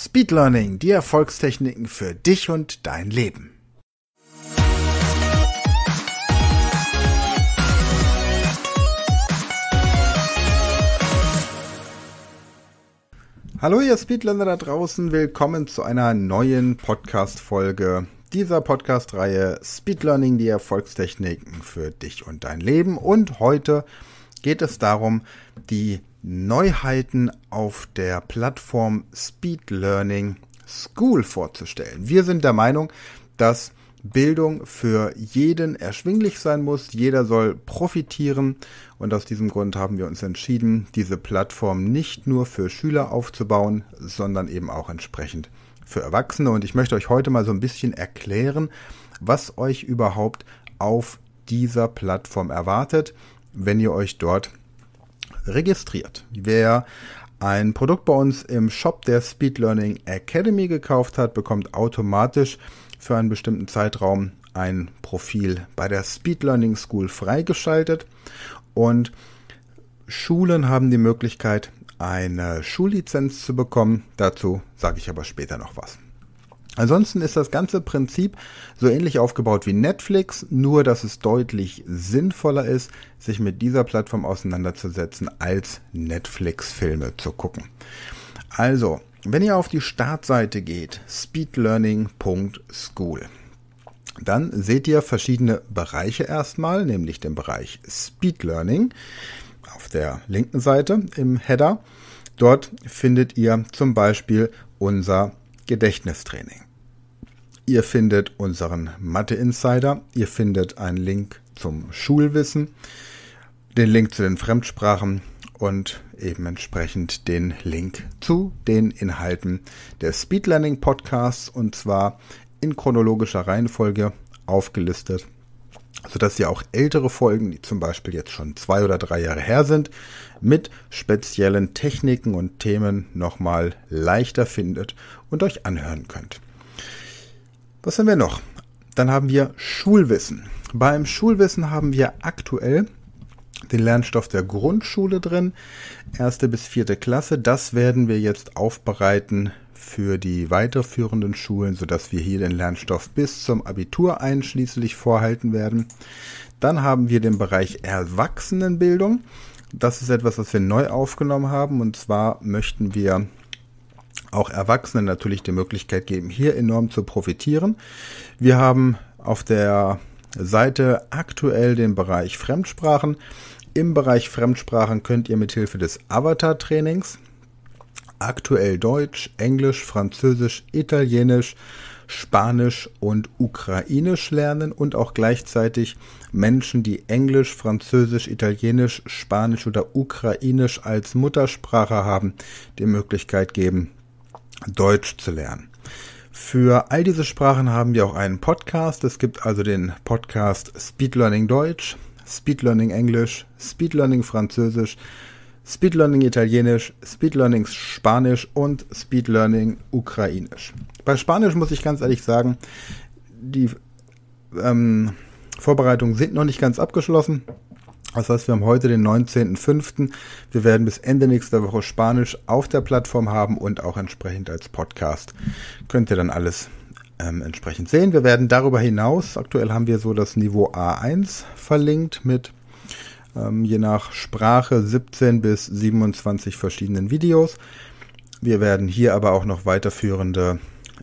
Speed Learning, die Erfolgstechniken für dich und dein Leben. Hallo ihr Speedländer da draußen, willkommen zu einer neuen Podcast-Folge dieser Podcast-Reihe Speed Learning, die Erfolgstechniken für dich und dein Leben. Und heute geht es darum, die Neuheiten auf der Plattform Speed Learning School vorzustellen. Wir sind der Meinung, dass Bildung für jeden erschwinglich sein muss, jeder soll profitieren und aus diesem Grund haben wir uns entschieden, diese Plattform nicht nur für Schüler aufzubauen, sondern eben auch entsprechend für Erwachsene und ich möchte euch heute mal so ein bisschen erklären, was euch überhaupt auf dieser Plattform erwartet wenn ihr euch dort registriert. Wer ein Produkt bei uns im Shop der Speed Learning Academy gekauft hat, bekommt automatisch für einen bestimmten Zeitraum ein Profil bei der Speed Learning School freigeschaltet und Schulen haben die Möglichkeit, eine Schullizenz zu bekommen. Dazu sage ich aber später noch was. Ansonsten ist das ganze Prinzip so ähnlich aufgebaut wie Netflix, nur dass es deutlich sinnvoller ist, sich mit dieser Plattform auseinanderzusetzen, als Netflix-Filme zu gucken. Also, wenn ihr auf die Startseite geht, speedlearning.school, dann seht ihr verschiedene Bereiche erstmal, nämlich den Bereich Speedlearning auf der linken Seite im Header. Dort findet ihr zum Beispiel unser Gedächtnistraining. Ihr findet unseren Mathe Insider. Ihr findet einen Link zum Schulwissen, den Link zu den Fremdsprachen und eben entsprechend den Link zu den Inhalten des Speed Learning Podcasts und zwar in chronologischer Reihenfolge aufgelistet, sodass ihr auch ältere Folgen, die zum Beispiel jetzt schon zwei oder drei Jahre her sind, mit speziellen Techniken und Themen nochmal leichter findet und euch anhören könnt. Was haben wir noch? Dann haben wir Schulwissen. Beim Schulwissen haben wir aktuell den Lernstoff der Grundschule drin, erste bis vierte Klasse. Das werden wir jetzt aufbereiten für die weiterführenden Schulen, sodass wir hier den Lernstoff bis zum Abitur einschließlich vorhalten werden. Dann haben wir den Bereich Erwachsenenbildung. Das ist etwas, was wir neu aufgenommen haben. Und zwar möchten wir auch Erwachsenen natürlich die Möglichkeit geben, hier enorm zu profitieren. Wir haben auf der Seite aktuell den Bereich Fremdsprachen. Im Bereich Fremdsprachen könnt ihr mithilfe des Avatar-Trainings aktuell Deutsch, Englisch, Französisch, Italienisch, Spanisch und Ukrainisch lernen und auch gleichzeitig Menschen, die Englisch, Französisch, Italienisch, Spanisch oder Ukrainisch als Muttersprache haben, die Möglichkeit geben, Deutsch zu lernen. Für all diese Sprachen haben wir auch einen Podcast. Es gibt also den Podcast Speed Learning Deutsch, Speed Learning Englisch, Speed Learning Französisch, Speed Learning Italienisch, Speed Learning Spanisch und Speed Learning Ukrainisch. Bei Spanisch muss ich ganz ehrlich sagen, die ähm, Vorbereitungen sind noch nicht ganz abgeschlossen. Das heißt, wir haben heute den 19.05. Wir werden bis Ende nächster Woche Spanisch auf der Plattform haben und auch entsprechend als Podcast. Könnt ihr dann alles ähm, entsprechend sehen. Wir werden darüber hinaus, aktuell haben wir so das Niveau A1 verlinkt mit ähm, je nach Sprache 17 bis 27 verschiedenen Videos. Wir werden hier aber auch noch weiterführende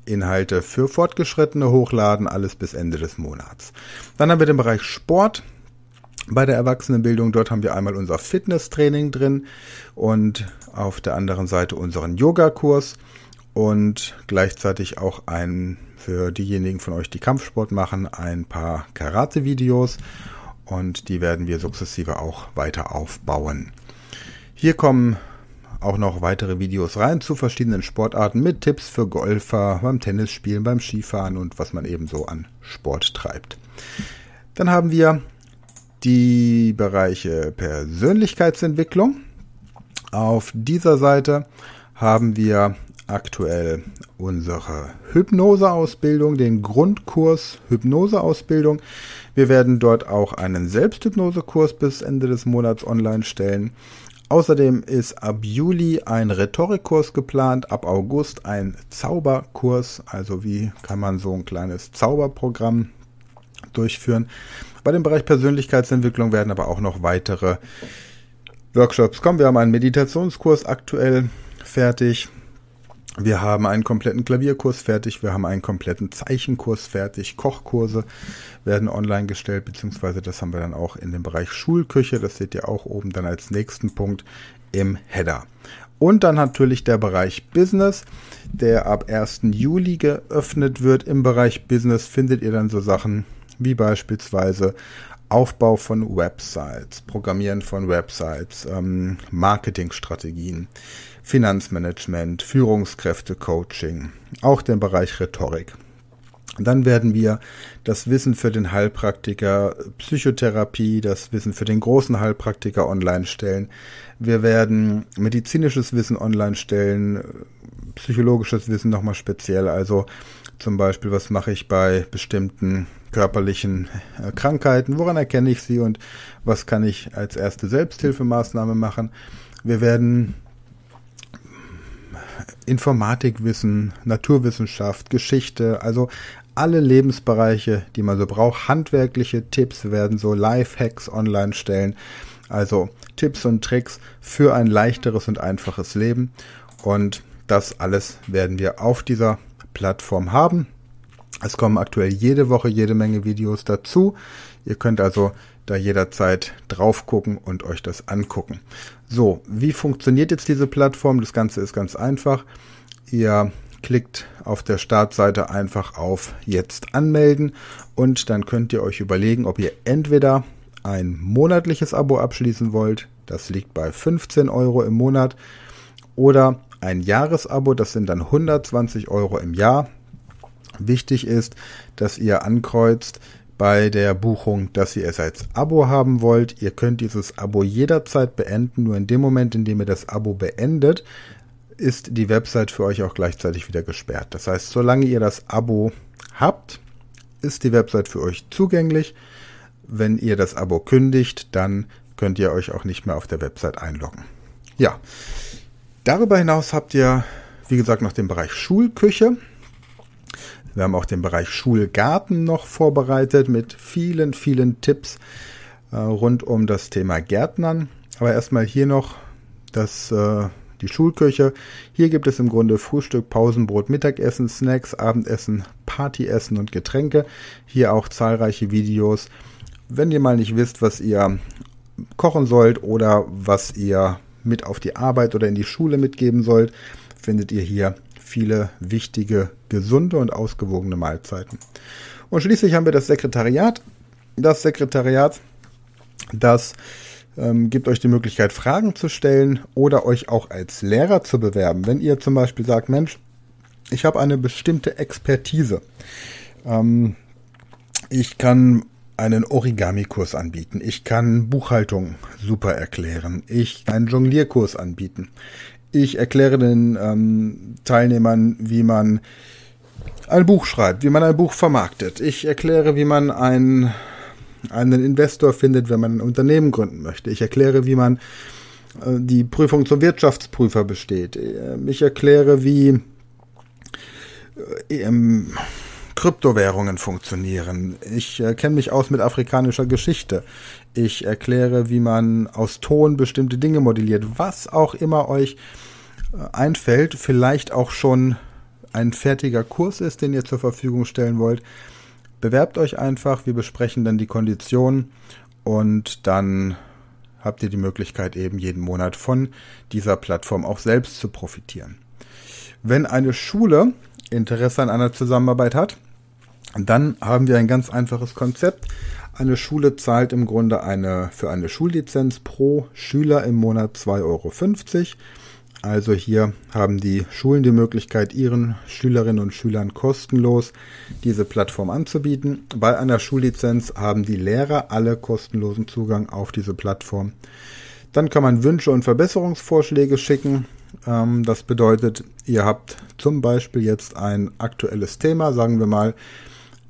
Inhalte für Fortgeschrittene hochladen, alles bis Ende des Monats. Dann haben wir den Bereich Sport bei der Erwachsenenbildung. Dort haben wir einmal unser Fitnesstraining drin und auf der anderen Seite unseren Yogakurs und gleichzeitig auch ein für diejenigen von euch, die Kampfsport machen, ein paar Karate-Videos und die werden wir sukzessive auch weiter aufbauen. Hier kommen auch noch weitere Videos rein zu verschiedenen Sportarten mit Tipps für Golfer beim Tennisspielen, beim Skifahren und was man eben so an Sport treibt. Dann haben wir die Bereiche Persönlichkeitsentwicklung. Auf dieser Seite haben wir aktuell unsere Hypnoseausbildung, den Grundkurs Hypnoseausbildung. Wir werden dort auch einen Selbsthypnosekurs bis Ende des Monats online stellen. Außerdem ist ab Juli ein Rhetorikkurs geplant, ab August ein Zauberkurs, also wie kann man so ein kleines Zauberprogramm durchführen. Bei dem Bereich Persönlichkeitsentwicklung werden aber auch noch weitere Workshops kommen. Wir haben einen Meditationskurs aktuell fertig. Wir haben einen kompletten Klavierkurs fertig, wir haben einen kompletten Zeichenkurs fertig, Kochkurse werden online gestellt, beziehungsweise das haben wir dann auch in dem Bereich Schulküche, das seht ihr auch oben dann als nächsten Punkt im Header. Und dann natürlich der Bereich Business, der ab 1. Juli geöffnet wird. Im Bereich Business findet ihr dann so Sachen wie beispielsweise Aufbau von Websites, Programmieren von Websites, ähm, Marketingstrategien, Finanzmanagement, Führungskräftecoaching, auch den Bereich Rhetorik. Dann werden wir das Wissen für den Heilpraktiker Psychotherapie, das Wissen für den großen Heilpraktiker online stellen. Wir werden medizinisches Wissen online stellen, psychologisches Wissen nochmal speziell. Also zum Beispiel, was mache ich bei bestimmten körperlichen äh, Krankheiten, woran erkenne ich sie und was kann ich als erste Selbsthilfemaßnahme machen. Wir werden Informatikwissen, Naturwissenschaft, Geschichte, also alle Lebensbereiche, die man so braucht. Handwerkliche Tipps werden so Lifehacks online stellen. Also Tipps und Tricks für ein leichteres und einfaches Leben. Und das alles werden wir auf dieser Plattform haben. Es kommen aktuell jede Woche jede Menge Videos dazu. Ihr könnt also da jederzeit drauf gucken und euch das angucken. So, wie funktioniert jetzt diese Plattform? Das Ganze ist ganz einfach. Ihr klickt auf der Startseite einfach auf Jetzt anmelden und dann könnt ihr euch überlegen, ob ihr entweder ein monatliches Abo abschließen wollt, das liegt bei 15 Euro im Monat, oder ein Jahresabo, das sind dann 120 Euro im Jahr. Wichtig ist, dass ihr ankreuzt bei der Buchung, dass ihr es als Abo haben wollt. Ihr könnt dieses Abo jederzeit beenden, nur in dem Moment, in dem ihr das Abo beendet, ist die Website für euch auch gleichzeitig wieder gesperrt. Das heißt, solange ihr das Abo habt, ist die Website für euch zugänglich. Wenn ihr das Abo kündigt, dann könnt ihr euch auch nicht mehr auf der Website einloggen. Ja, Darüber hinaus habt ihr, wie gesagt, noch den Bereich Schulküche. Wir haben auch den Bereich Schulgarten noch vorbereitet mit vielen, vielen Tipps äh, rund um das Thema Gärtnern. Aber erstmal hier noch das, äh, die Schulküche. Hier gibt es im Grunde Frühstück, Pausenbrot, Mittagessen, Snacks, Abendessen, Partyessen und Getränke. Hier auch zahlreiche Videos. Wenn ihr mal nicht wisst, was ihr kochen sollt oder was ihr mit auf die Arbeit oder in die Schule mitgeben sollt, findet ihr hier viele wichtige, gesunde und ausgewogene Mahlzeiten. Und schließlich haben wir das Sekretariat. Das Sekretariat, das ähm, gibt euch die Möglichkeit, Fragen zu stellen oder euch auch als Lehrer zu bewerben. Wenn ihr zum Beispiel sagt, Mensch, ich habe eine bestimmte Expertise. Ähm, ich kann einen Origami-Kurs anbieten. Ich kann Buchhaltung super erklären. Ich kann einen Jonglierkurs anbieten. Ich erkläre den ähm, Teilnehmern, wie man ein Buch schreibt, wie man ein Buch vermarktet. Ich erkläre, wie man einen, einen Investor findet, wenn man ein Unternehmen gründen möchte. Ich erkläre, wie man äh, die Prüfung zum Wirtschaftsprüfer besteht. Ähm, ich erkläre, wie äh, ähm, Kryptowährungen funktionieren. Ich äh, kenne mich aus mit afrikanischer Geschichte. Ich erkläre, wie man aus Ton bestimmte Dinge modelliert. Was auch immer euch äh, einfällt, vielleicht auch schon ein fertiger Kurs ist, den ihr zur Verfügung stellen wollt. Bewerbt euch einfach, wir besprechen dann die Konditionen und dann habt ihr die Möglichkeit eben jeden Monat von dieser Plattform auch selbst zu profitieren. Wenn eine Schule Interesse an einer Zusammenarbeit hat, dann haben wir ein ganz einfaches Konzept. Eine Schule zahlt im Grunde eine, für eine Schullizenz pro Schüler im Monat 2,50 Euro. Also hier haben die Schulen die Möglichkeit, ihren Schülerinnen und Schülern kostenlos diese Plattform anzubieten. Bei einer Schullizenz haben die Lehrer alle kostenlosen Zugang auf diese Plattform. Dann kann man Wünsche und Verbesserungsvorschläge schicken. Ähm, das bedeutet, ihr habt zum Beispiel jetzt ein aktuelles Thema, sagen wir mal,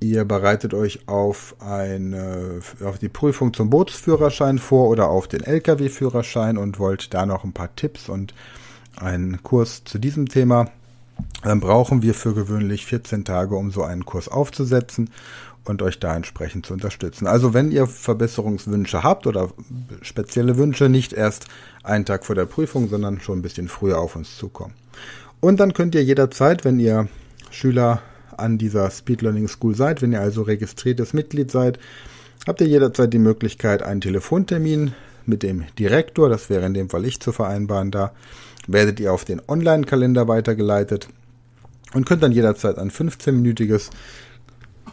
Ihr bereitet euch auf eine, auf die Prüfung zum Bootsführerschein vor oder auf den LKW-Führerschein und wollt da noch ein paar Tipps und einen Kurs zu diesem Thema. Dann brauchen wir für gewöhnlich 14 Tage, um so einen Kurs aufzusetzen und euch da entsprechend zu unterstützen. Also wenn ihr Verbesserungswünsche habt oder spezielle Wünsche, nicht erst einen Tag vor der Prüfung, sondern schon ein bisschen früher auf uns zukommen. Und dann könnt ihr jederzeit, wenn ihr Schüler an dieser Speed Learning School seid, wenn ihr also registriertes Mitglied seid, habt ihr jederzeit die Möglichkeit, einen Telefontermin mit dem Direktor, das wäre in dem Fall ich zu vereinbaren, da werdet ihr auf den Online-Kalender weitergeleitet und könnt dann jederzeit ein 15-minütiges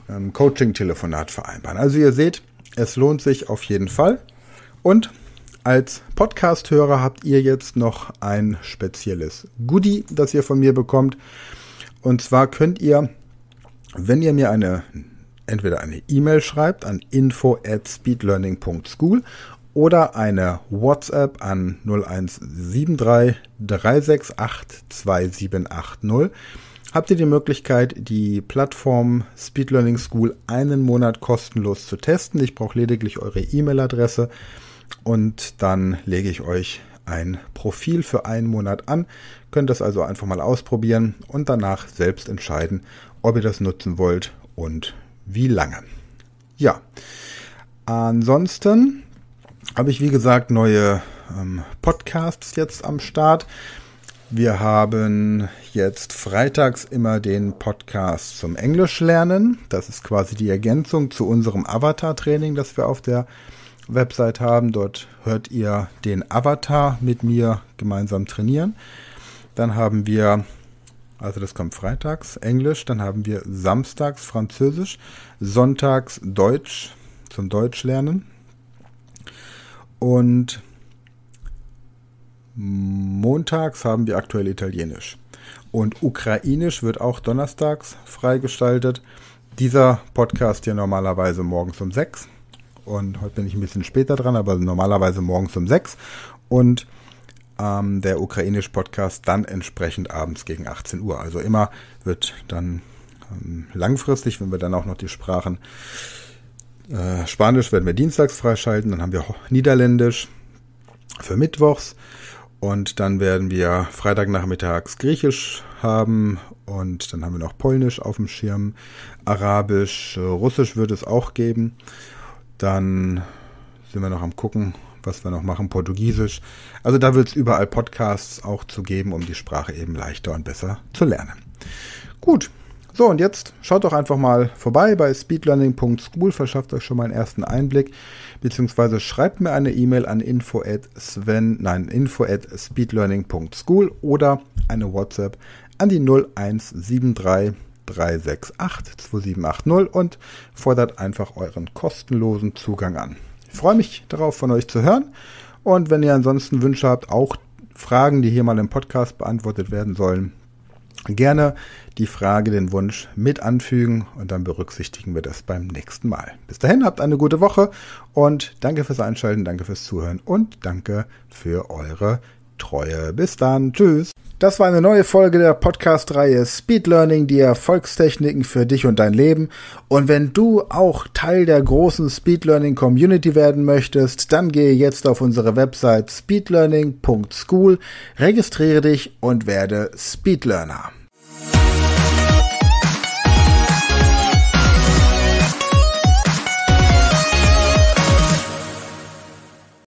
ähm, Coaching-Telefonat vereinbaren. Also ihr seht, es lohnt sich auf jeden Fall. Und als Podcast-Hörer habt ihr jetzt noch ein spezielles Goodie, das ihr von mir bekommt. Und zwar könnt ihr wenn ihr mir eine entweder eine E-Mail schreibt an info at speedlearning.school oder eine WhatsApp an 0173 368 2780 habt ihr die Möglichkeit, die Plattform Speed Learning School einen Monat kostenlos zu testen. Ich brauche lediglich eure E-Mail-Adresse und dann lege ich euch ein Profil für einen Monat an. Könnt das also einfach mal ausprobieren und danach selbst entscheiden, ob ihr das nutzen wollt und wie lange. Ja, ansonsten habe ich wie gesagt neue ähm, Podcasts jetzt am Start. Wir haben jetzt freitags immer den Podcast zum Englisch lernen. Das ist quasi die Ergänzung zu unserem Avatar-Training, das wir auf der Website haben. Dort hört ihr den Avatar mit mir gemeinsam trainieren. Dann haben wir also das kommt freitags Englisch, dann haben wir samstags Französisch, sonntags Deutsch zum Deutsch lernen und montags haben wir aktuell Italienisch. Und Ukrainisch wird auch donnerstags freigestaltet. Dieser Podcast hier normalerweise morgens um sechs. Und heute bin ich ein bisschen später dran, aber normalerweise morgens um sechs. Und ähm, der Ukrainisch-Podcast dann entsprechend abends gegen 18 Uhr. Also immer wird dann ähm, langfristig, wenn wir dann auch noch die Sprachen äh, Spanisch werden wir dienstags freischalten, dann haben wir Niederländisch für Mittwochs und dann werden wir Freitagnachmittags Griechisch haben und dann haben wir noch Polnisch auf dem Schirm, Arabisch, äh, Russisch wird es auch geben. Dann sind wir noch am gucken, was wir noch machen, Portugiesisch. Also da wird es überall Podcasts auch zu geben, um die Sprache eben leichter und besser zu lernen. Gut, so und jetzt schaut doch einfach mal vorbei bei speedlearning.school, verschafft euch schon mal einen ersten Einblick, beziehungsweise schreibt mir eine E-Mail an info at sven, nein, info at speedlearning.school oder eine WhatsApp an die 0173 368 2780 und fordert einfach euren kostenlosen Zugang an. Ich freue mich darauf, von euch zu hören. Und wenn ihr ansonsten Wünsche habt, auch Fragen, die hier mal im Podcast beantwortet werden sollen, gerne die Frage, den Wunsch mit anfügen und dann berücksichtigen wir das beim nächsten Mal. Bis dahin habt eine gute Woche und danke fürs Einschalten, danke fürs Zuhören und danke für eure Treue. Bis dann. Tschüss. Das war eine neue Folge der Podcast-Reihe Speed Learning, die Erfolgstechniken für dich und dein Leben. Und wenn du auch Teil der großen Speed Learning Community werden möchtest, dann gehe jetzt auf unsere Website speedlearning.school, registriere dich und werde Speed Learner.